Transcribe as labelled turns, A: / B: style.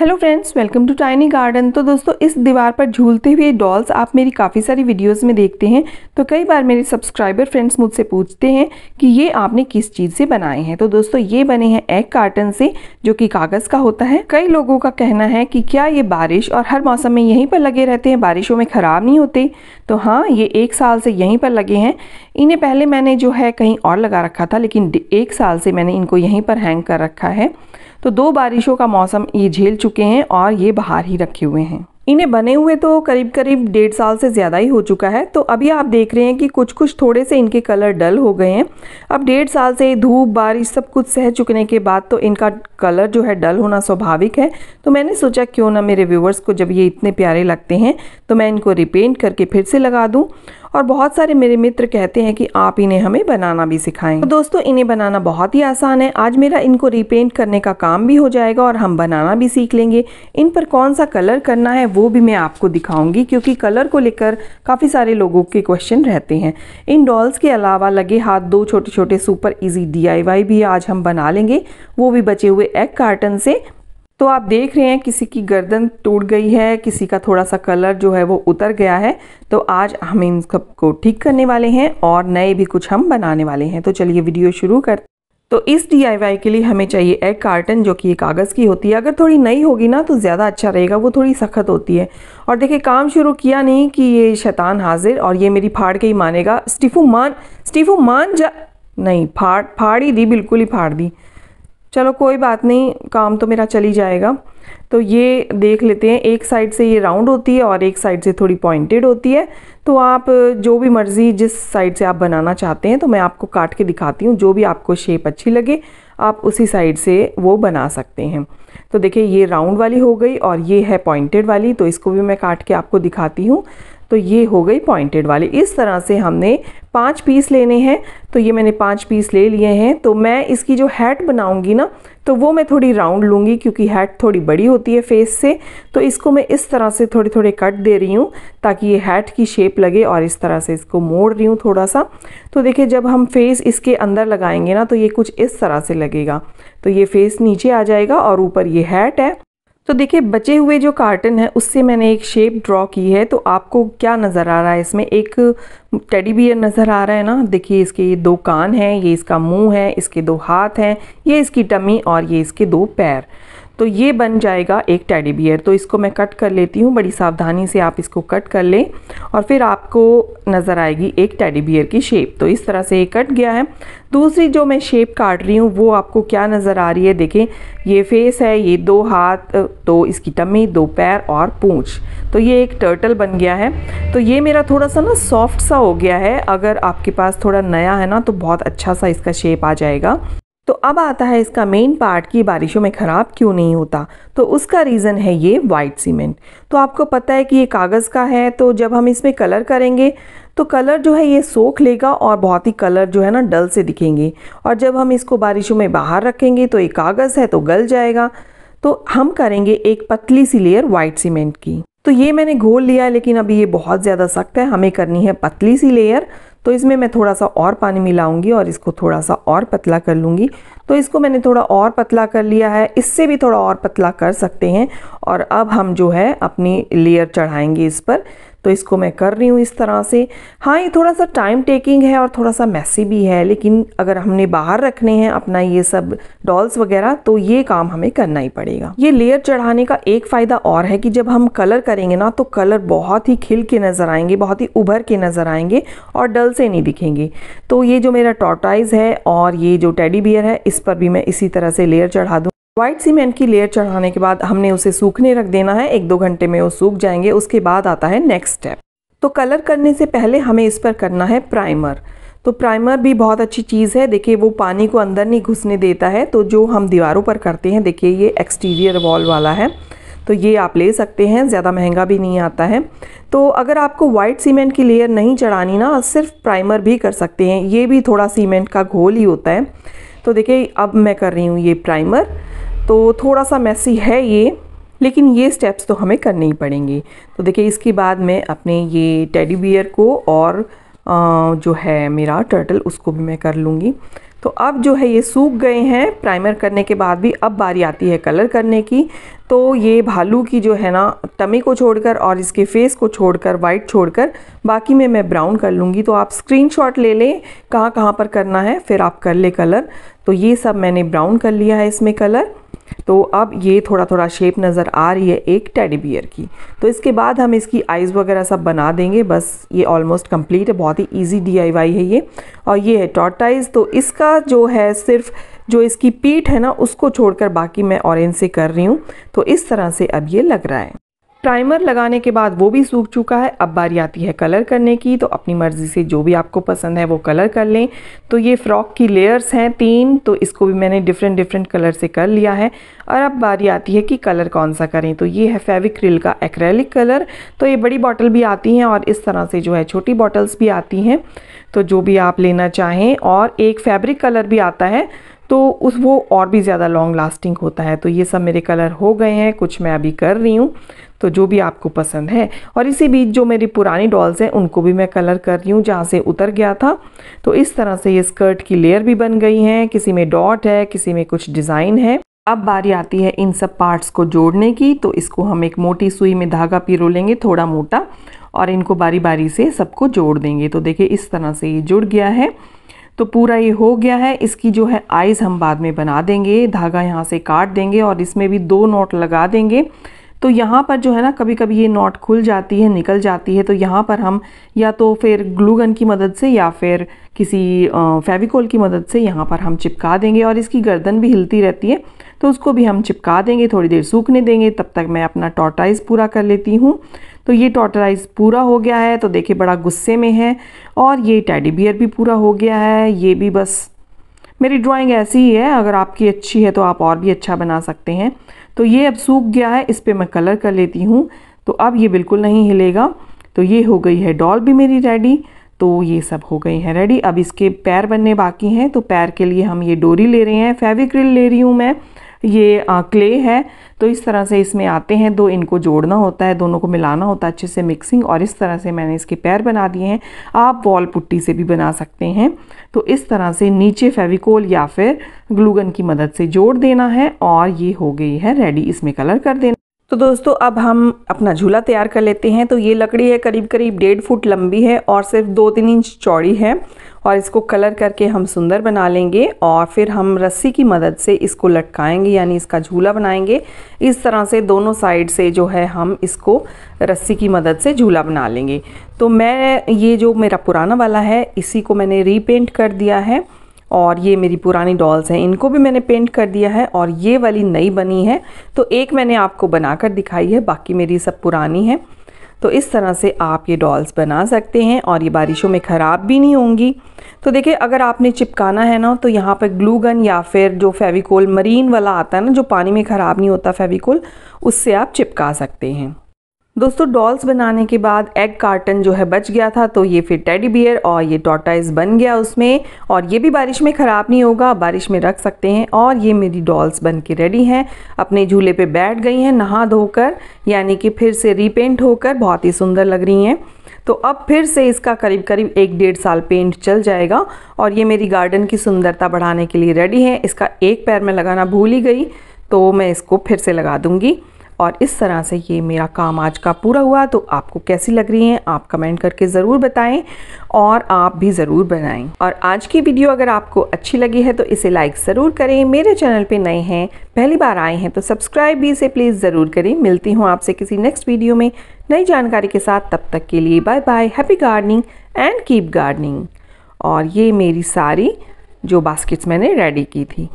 A: hello friends welcome to tiny garden तो दोस्तों इस दीवार पर झूलते हुए डॉल्स आप मेरी काफ़ी सारी वीडियोस में देखते हैं तो कई बार मेरे सब्सक्राइबर फ्रेंड्स मुझसे पूछते हैं कि ये आपने किस चीज़ से बनाए हैं तो दोस्तों ये बने हैं एग कार्टन से जो कि कागज़ का होता है कई लोगों का कहना है कि क्या ये बारिश और हर मौसम में यहीं पर लगे रहते हैं बारिशों में ख़राब नहीं होते तो हाँ ये एक साल से यहीं पर लगे हैं इन्हें पहले मैंने जो है कहीं और लगा रखा था लेकिन एक साल से मैंने इनको यहीं पर हैंग कर रखा है तो दो बारिशों का मौसम ये झेल चुके हैं और ये बाहर ही रखे हुए हैं इन्हें बने हुए तो करीब करीब डेढ़ साल से ज़्यादा ही हो चुका है तो अभी आप देख रहे हैं कि कुछ कुछ थोड़े से इनके कलर डल हो गए हैं अब डेढ़ साल से धूप बारिश सब कुछ सह चुकने के बाद तो इनका कलर जो है डल होना स्वाभाविक है तो मैंने सोचा क्यों ना मेरे व्यूवर्स को जब ये इतने प्यारे लगते हैं तो मैं इनको रिपेंट करके फिर से लगा दूँ और बहुत सारे मेरे मित्र कहते हैं कि आप इन्हें हमें बनाना भी सिखाएं तो दोस्तों इन्हें बनाना बहुत ही आसान है आज मेरा इनको रिपेंट करने का काम भी हो जाएगा और हम बनाना भी सीख लेंगे इन पर कौन सा कलर करना है वो भी मैं आपको दिखाऊंगी क्योंकि कलर को लेकर काफ़ी सारे लोगों के क्वेश्चन रहते हैं इन डॉल्स के अलावा लगे हाथ दो छोटे छोटे सुपर इजी डीआईवाई भी आज हम बना लेंगे वो भी बचे हुए एग कार्टन से तो आप देख रहे हैं किसी की गर्दन टूट गई है किसी का थोड़ा सा कलर जो है वो उतर गया है तो आज हम इन सबको ठीक करने वाले हैं और नए भी कुछ हम बनाने वाले हैं तो चलिए वीडियो शुरू करते तो इस डी के लिए हमें चाहिए एग कार्टन जो कि ये कागज़ की होती है अगर थोड़ी नई होगी ना तो ज़्यादा अच्छा रहेगा वो थोड़ी सख्त होती है और देखिए काम शुरू किया नहीं कि ये शैतान हाजिर और ये मेरी फाड़ के ही मानेगा स्टीफू मान स्टीफू मान जा नहीं फाड़ फाड़ ही दी बिल्कुल ही फाड़ दी चलो कोई बात नहीं काम तो मेरा चली जाएगा तो ये देख लेते हैं एक साइड से ये राउंड होती है और एक साइड से थोड़ी पॉइंटेड होती है तो आप जो भी मर्ज़ी जिस साइड से आप बनाना चाहते हैं तो मैं आपको काट के दिखाती हूँ जो भी आपको शेप अच्छी लगे आप उसी साइड से वो बना सकते हैं तो देखिए ये राउंड वाली हो गई और ये है पॉइंटेड वाली तो इसको भी मैं काट के आपको दिखाती हूँ तो ये हो गई पॉइंटेड वाली इस तरह से हमने पाँच पीस लेने हैं तो ये मैंने पाँच पीस ले लिए हैं तो मैं इसकी जो हैट बनाऊंगी ना तो वो मैं थोड़ी राउंड लूँगी क्योंकि हैट थोड़ी बड़ी होती है फेस से तो इसको मैं इस तरह से थोड़े थोड़े कट दे रही हूँ ताकि ये हैट की शेप लगे और इस तरह से इसको मोड़ रही हूँ थोड़ा सा तो देखिए जब हम फेस इसके अंदर लगाएंगे ना तो ये कुछ इस तरह से लगेगा तो ये फेस नीचे आ जाएगा और ऊपर ये हैट है तो देखिए बचे हुए जो कार्टन है उससे मैंने एक शेप ड्रॉ की है तो आपको क्या नज़र आ रहा है इसमें एक टेडी बियर नज़र आ रहा है ना देखिए इसके ये दो कान हैं ये इसका मुंह है इसके दो हाथ हैं ये इसकी टमी और ये इसके दो पैर तो ये बन जाएगा एक टैडी बियर तो इसको मैं कट कर लेती हूँ बड़ी सावधानी से आप इसको कट कर लें और फिर आपको नज़र आएगी एक टैडी बियर की शेप तो इस तरह से ये कट गया है दूसरी जो मैं शेप काट रही हूँ वो आपको क्या नज़र आ रही है देखें ये फेस है ये दो हाथ तो इसकी टमी दो पैर और पूँछ तो ये एक टर्टल बन गया है तो ये मेरा थोड़ा सा ना सॉफ्ट सा हो गया है अगर आपके पास थोड़ा नया है ना तो बहुत अच्छा सा इसका शेप आ जाएगा तो अब आता है इसका मेन पार्ट कि बारिशों में ख़राब क्यों नहीं होता तो उसका रीज़न है ये वाइट सीमेंट तो आपको पता है कि ये कागज़ का है तो जब हम इसमें कलर करेंगे तो कलर जो है ये सोख लेगा और बहुत ही कलर जो है ना डल से दिखेंगे और जब हम इसको बारिशों में बाहर रखेंगे तो ये कागज़ है तो गल जाएगा तो हम करेंगे एक पतली सी लेयर वाइट सीमेंट की तो ये मैंने घोल लिया है लेकिन अभी ये बहुत ज़्यादा सख्त है हमें करनी है पतली सी लेयर तो इसमें मैं थोड़ा सा और पानी मिलाऊंगी और इसको थोड़ा सा और पतला कर लूँगी तो इसको मैंने थोड़ा और पतला कर लिया है इससे भी थोड़ा और पतला कर सकते हैं और अब हम जो है अपनी लेयर चढ़ाएंगे इस पर तो इसको मैं कर रही हूँ इस तरह से हाँ ये थोड़ा सा टाइम टेकिंग है और थोड़ा सा मैसी भी है लेकिन अगर हमने बाहर रखने हैं अपना ये सब डॉल्स वगैरह तो ये काम हमें करना ही पड़ेगा ये लेयर चढ़ाने का एक फ़ायदा और है कि जब हम कलर करेंगे ना तो कलर बहुत ही खिल के नज़र आएंगे बहुत ही उभर के नज़र आएंगे और डल से नहीं दिखेंगे तो ये जो मेरा टॉटाइज है और ये जो टेडी बियर है इस पर भी मैं इसी तरह से लेयर चढ़ा दूँ वाइट सीमेंट की लेयर चढ़ाने के बाद हमने उसे सूखने रख देना है एक दो घंटे में वो सूख जाएंगे उसके बाद आता है नेक्स्ट स्टेप तो कलर करने से पहले हमें इस पर करना है प्राइमर तो प्राइमर भी बहुत अच्छी चीज़ है देखिए वो पानी को अंदर नहीं घुसने देता है तो जो हम दीवारों पर करते हैं देखिए ये एक्सटीरियर वॉल वाला है तो ये आप ले सकते हैं ज़्यादा महंगा भी नहीं आता है तो अगर आपको वाइट सीमेंट की लेयर नहीं चढ़ानी ना सिर्फ प्राइमर भी कर सकते हैं ये भी थोड़ा सीमेंट का घोल ही होता है तो देखिए अब मैं कर रही हूँ ये प्राइमर तो थोड़ा सा मैसी है ये लेकिन ये स्टेप्स तो हमें करने ही पड़ेंगे तो देखिए इसके बाद मैं अपने ये टेडी बियर को और जो है मेरा टर्टल उसको भी मैं कर लूँगी तो अब जो है ये सूख गए हैं प्राइमर करने के बाद भी अब बारी आती है कलर करने की तो ये भालू की जो है ना टमी को छोड़कर और इसके फेस को छोड़कर वाइट छोड़कर बाकी में मैं ब्राउन कर लूँगी तो आप स्क्रीनशॉट ले लें कहाँ कहाँ पर करना है फिर आप कर ले कलर तो ये सब मैंने ब्राउन कर लिया है इसमें कलर तो अब ये थोड़ा थोड़ा शेप नज़र आ रही है एक टेडी बियर की तो इसके बाद हम इसकी आइज़ वगैरह सब बना देंगे बस ये ऑलमोस्ट कंप्लीट है बहुत ही इजी डीआईवाई है ये और ये है टॉटाइज तो इसका जो है सिर्फ जो इसकी पीठ है ना उसको छोड़कर बाकी मैं ऑरेंज से कर रही हूँ तो इस तरह से अब ये लग रहा है प्राइमर लगाने के बाद वो भी सूख चुका है अब बारी आती है कलर करने की तो अपनी मर्ज़ी से जो भी आपको पसंद है वो कलर कर लें तो ये फ़्रॉक की लेयर्स हैं तीन तो इसको भी मैंने डिफरेंट डिफरेंट कलर से कर लिया है और अब बारी आती है कि कलर कौन सा करें तो ये है फेविक्रिल का एक्रेलिक कलर तो ये बड़ी बॉटल भी आती हैं और इस तरह से जो है छोटी बॉटल्स भी आती हैं तो जो भी आप लेना चाहें और एक फैब्रिक कलर भी आता है तो उस वो और भी ज़्यादा लॉन्ग लास्टिंग होता है तो ये सब मेरे कलर हो गए हैं कुछ मैं अभी कर रही हूँ तो जो भी आपको पसंद है और इसी बीच जो मेरी पुरानी डॉल्स हैं उनको भी मैं कलर कर रही हूँ जहाँ से उतर गया था तो इस तरह से ये स्कर्ट की लेयर भी बन गई हैं किसी में डॉट है किसी में कुछ डिज़ाइन है अब बारी आती है इन सब पार्ट्स को जोड़ने की तो इसको हम एक मोटी सुई में धागा पिरो लेंगे थोड़ा मोटा और इनको बारी बारी से सबको जोड़ देंगे तो देखिए इस तरह से ये जुड़ गया है तो पूरा ये हो गया है इसकी जो है आइज़ हम बाद में बना देंगे धागा यहाँ से काट देंगे और इसमें भी दो नोट लगा देंगे तो यहाँ पर जो है ना कभी कभी ये नॉट खुल जाती है निकल जाती है तो यहाँ पर हम या तो फिर ग्लू गन की मदद से या फिर किसी फेविकोल की मदद से यहाँ पर हम चिपका देंगे और इसकी गर्दन भी हिलती रहती है तो उसको भी हम चिपका देंगे थोड़ी देर सूखने देंगे तब तक मैं अपना टॉटराइज पूरा कर लेती हूँ तो ये टॉटराइज पूरा हो गया है तो देखिए बड़ा गुस्से में है और ये टैडी बियर भी पूरा हो गया है ये भी बस मेरी ड्राइंग ऐसी ही है अगर आपकी अच्छी है तो आप और भी अच्छा बना सकते हैं तो ये अब सूख गया है इस पर मैं कलर कर लेती हूँ तो अब ये बिल्कुल नहीं हिलेगा तो ये हो गई है डॉल भी मेरी रेडी तो ये सब हो गई है रेडी अब इसके पैर बनने बाकी हैं तो पैर के लिए हम ये डोरी ले रहे हैं फेविक्रिल ले रही हूँ मैं ये क्ले है तो इस तरह से इसमें आते हैं दो इनको जोड़ना होता है दोनों को मिलाना होता है अच्छे से मिक्सिंग और इस तरह से मैंने इसके पैर बना दिए हैं आप वॉल पुट्टी से भी बना सकते हैं तो इस तरह से नीचे फेविकोल या फिर ग्लूगन की मदद से जोड़ देना है और ये हो गई है रेडी इसमें कलर कर देना तो दोस्तों अब हम अपना झूला तैयार कर लेते हैं तो ये लकड़ी है करीब करीब डेढ़ फुट लंबी है और सिर्फ दो तीन इंच चौड़ी है और इसको कलर करके हम सुंदर बना लेंगे और फिर हम रस्सी की मदद से इसको लटकाएंगे यानी इसका झूला बनाएंगे इस तरह से दोनों साइड से जो है हम इसको रस्सी की मदद से झूला बना लेंगे तो मैं ये जो मेरा पुराना वाला है इसी को मैंने रीपेंट कर दिया है और ये मेरी पुरानी डॉल्स हैं इनको भी मैंने पेंट कर दिया है और ये वाली नई बनी है तो एक मैंने आपको बनाकर दिखाई है बाकी मेरी सब पुरानी है तो इस तरह से आप ये डॉल्स बना सकते हैं और ये बारिशों में ख़राब भी नहीं होंगी तो देखिए अगर आपने चिपकाना है ना तो यहाँ पर ग्लू गन या फिर जो फेविकोल मरीन वाला आता है ना जो पानी में ख़राब नहीं होता फेविकोल उससे आप चिपका सकते हैं दोस्तों डॉल्स बनाने के बाद एग कार्टन जो है बच गया था तो ये फिर टेडी बियर और ये टॉटाइज बन गया उसमें और ये भी बारिश में ख़राब नहीं होगा बारिश में रख सकते हैं और ये मेरी डॉल्स बन के रेडी हैं अपने झूले पे बैठ गई हैं नहा धोकर यानी कि फिर से रीपेंट होकर बहुत ही सुंदर लग रही हैं तो अब फिर से इसका करीब करीब एक डेढ़ साल पेंट चल जाएगा और ये मेरी गार्डन की सुंदरता बढ़ाने के लिए रेडी है इसका एक पैर में लगाना भूल ही गई तो मैं इसको फिर से लगा दूँगी और इस तरह से ये मेरा काम आज का पूरा हुआ तो आपको कैसी लग रही हैं आप कमेंट करके ज़रूर बताएं और आप भी ज़रूर बनाएं और आज की वीडियो अगर आपको अच्छी लगी है तो इसे लाइक ज़रूर करें मेरे चैनल पे नए हैं पहली बार आए हैं तो सब्सक्राइब भी इसे प्लीज़ ज़रूर करें मिलती हूँ आपसे किसी नेक्स्ट वीडियो में नई जानकारी के साथ तब तक के लिए bye bye happy gardening and keep gardening और ये मेरी सारी जो बास्केट्स मैंने रेडी की थी